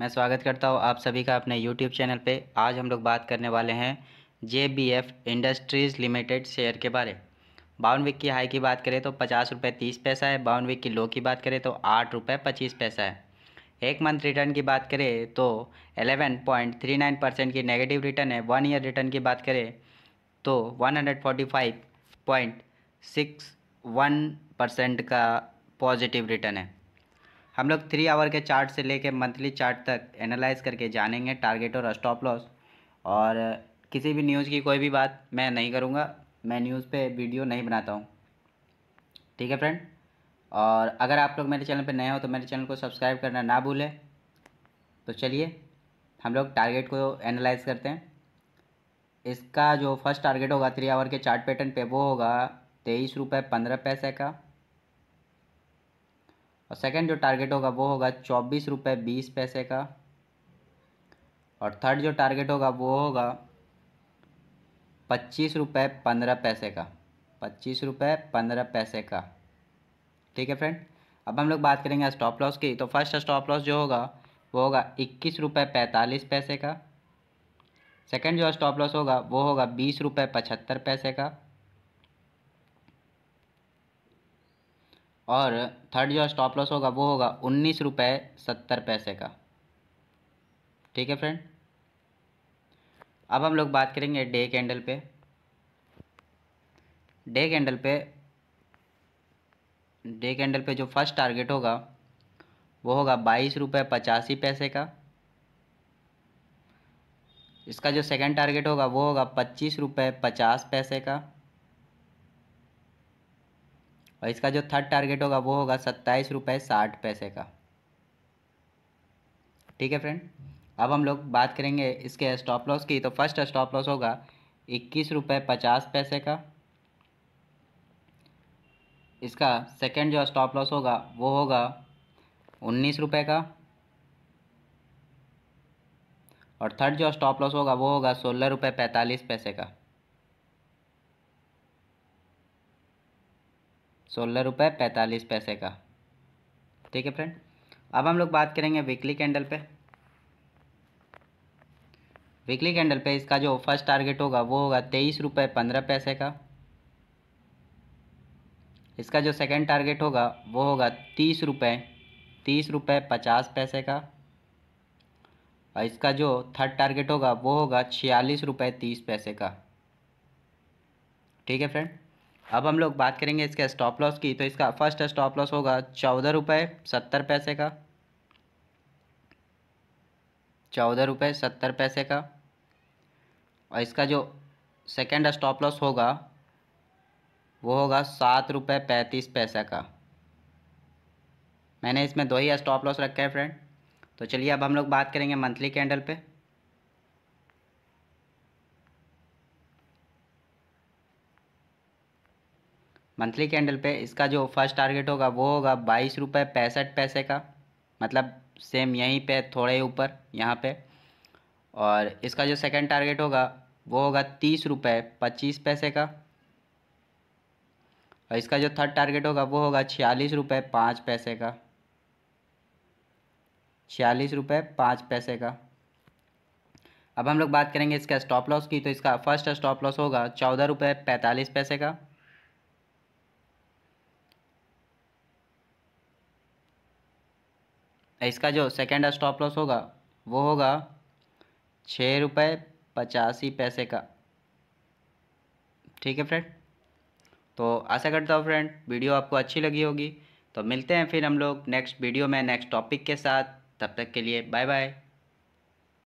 मैं स्वागत करता हूँ आप सभी का अपने यूट्यूब चैनल पे आज हम लोग बात करने वाले हैं J B F Industries Limited share के बारे बावन वीक की हाई की बात करें तो पचास रुपये तीस पैसा है बावन वीक की लो की बात करें तो आठ रुपये पच्चीस पैसा है एक मंथ रिटर्न की बात करें तो eleven point three nine percent की नेगेटिव रिटर्न है वन ईयर रिटर्न की बात करें तो one hundred forty five point six one percent का पॉजिटिव रिटर्न है हम लोग थ्री आवर के चार्ट से लेके मंथली चार्ट तक एनालाइज करके जानेंगे टारगेट और स्टॉप लॉस और किसी भी न्यूज़ की कोई भी बात मैं नहीं करूँगा मैं न्यूज़ पे वीडियो नहीं बनाता हूँ ठीक है फ्रेंड और अगर आप लोग मेरे चैनल पे नए हो तो मेरे चैनल को सब्सक्राइब करना ना भूलें तो चलिए हम लोग टारगेट को एनालाइज करते हैं इसका जो फर्स्ट टारगेट होगा थ्री आवर के चार्ट पैटर्न पे वो होगा तेईस रुपये पंद्रह पैसे का और सेकंड जो टारगेट होगा वो होगा चौबीस रुपये बीस पैसे का और थर्ड जो टारगेट होगा वो होगा पच्चीस रुपये पंद्रह पैसे का पच्चीस रुपये पंद्रह पैसे का ठीक है फ्रेंड अब हम लोग बात करेंगे स्टॉप लॉस की तो फर्स्ट स्टॉप लॉस जो होगा वो होगा इक्कीस रुपये पैंतालीस पैसे का सेकंड जो स्टॉप लॉस होगा वो होगा बीस रुपये पचहत्तर पैसे का और थर्ड जो स्टॉप लॉस होगा वो होगा उन्नीस रुपये सत्तर पैसे का ठीक है फ्रेंड अब हम लोग बात करेंगे डे कैंडल पे डे कैंडल पे डे कैंडल पे जो फर्स्ट टारगेट होगा वो होगा बाईस रुपये पचासी पैसे का इसका जो सेकंड टारगेट होगा वो होगा पच्चीस रुपये पचास पैसे का और इसका जो थर्ड टारगेट होगा वो होगा सत्ताईस रुपये साठ पैसे का ठीक है फ्रेंड अब हम लोग बात करेंगे इसके स्टॉप लॉस की तो फर्स्ट स्टॉप लॉस होगा इक्कीस रुपये पचास पैसे का इसका सेकंड जो स्टॉप लॉस होगा वो होगा उन्नीस रुपये का और थर्ड जो स्टॉप लॉस होगा वो होगा सोलह रुपये पैंतालीस पैसे का सोलह रुपये पैंतालीस पैसे का ठीक है फ्रेंड अब हम लोग बात करेंगे वीकली कैंडल पे वीकली कैंडल पे इसका जो फर्स्ट टारगेट होगा वो होगा तेईस रुपये पंद्रह पैसे का इसका जो सेकंड टारगेट होगा वो होगा तीस रुपये तीस रुपये पचास पैसे का और इसका जो थर्ड टारगेट होगा वो होगा छियालीस रुपये तीस पैसे का ठीक है फ्रेंड अब हम लोग बात करेंगे इसके स्टॉप लॉस की तो इसका फर्स्ट स्टॉप लॉस होगा चौदह रुपये सत्तर पैसे का चौदह रुपये सत्तर पैसे का और इसका जो सेकेंड स्टॉप लॉस होगा वो होगा सात रुपये पैंतीस पैसे का मैंने इसमें दो ही स्टॉप लॉस रखा है फ्रेंड तो चलिए अब हम लोग बात करेंगे मंथली कैंडल पे मंथली कैंडल पे इसका जो फर्स्ट टारगेट होगा वो होगा बाईस रुपये पैंसठ पैसे का मतलब सेम यहीं पे थोड़े ऊपर यहाँ पे और इसका जो सेकंड टारगेट होगा वो होगा तीस रुपये पच्चीस पैसे का और इसका जो थर्ड टारगेट होगा वो होगा छियालीस रुपये पाँच पैसे का छियालीस रुपये पाँच पैसे का अब हम लोग बात करेंगे इसका स्टॉप लॉस की तो इसका फर्स्ट स्टॉप लॉस होगा चौदह रुपये पैंतालीस पैसे का तो इसका जो सेकेंड स्टॉप लॉस होगा वो होगा छः रुपये पचासी पैसे का ठीक है फ्रेंड तो आशा करता हूँ फ्रेंड वीडियो आपको अच्छी लगी होगी तो मिलते हैं फिर हम लोग नेक्स्ट वीडियो में नेक्स्ट टॉपिक के साथ तब तक के लिए बाय बाय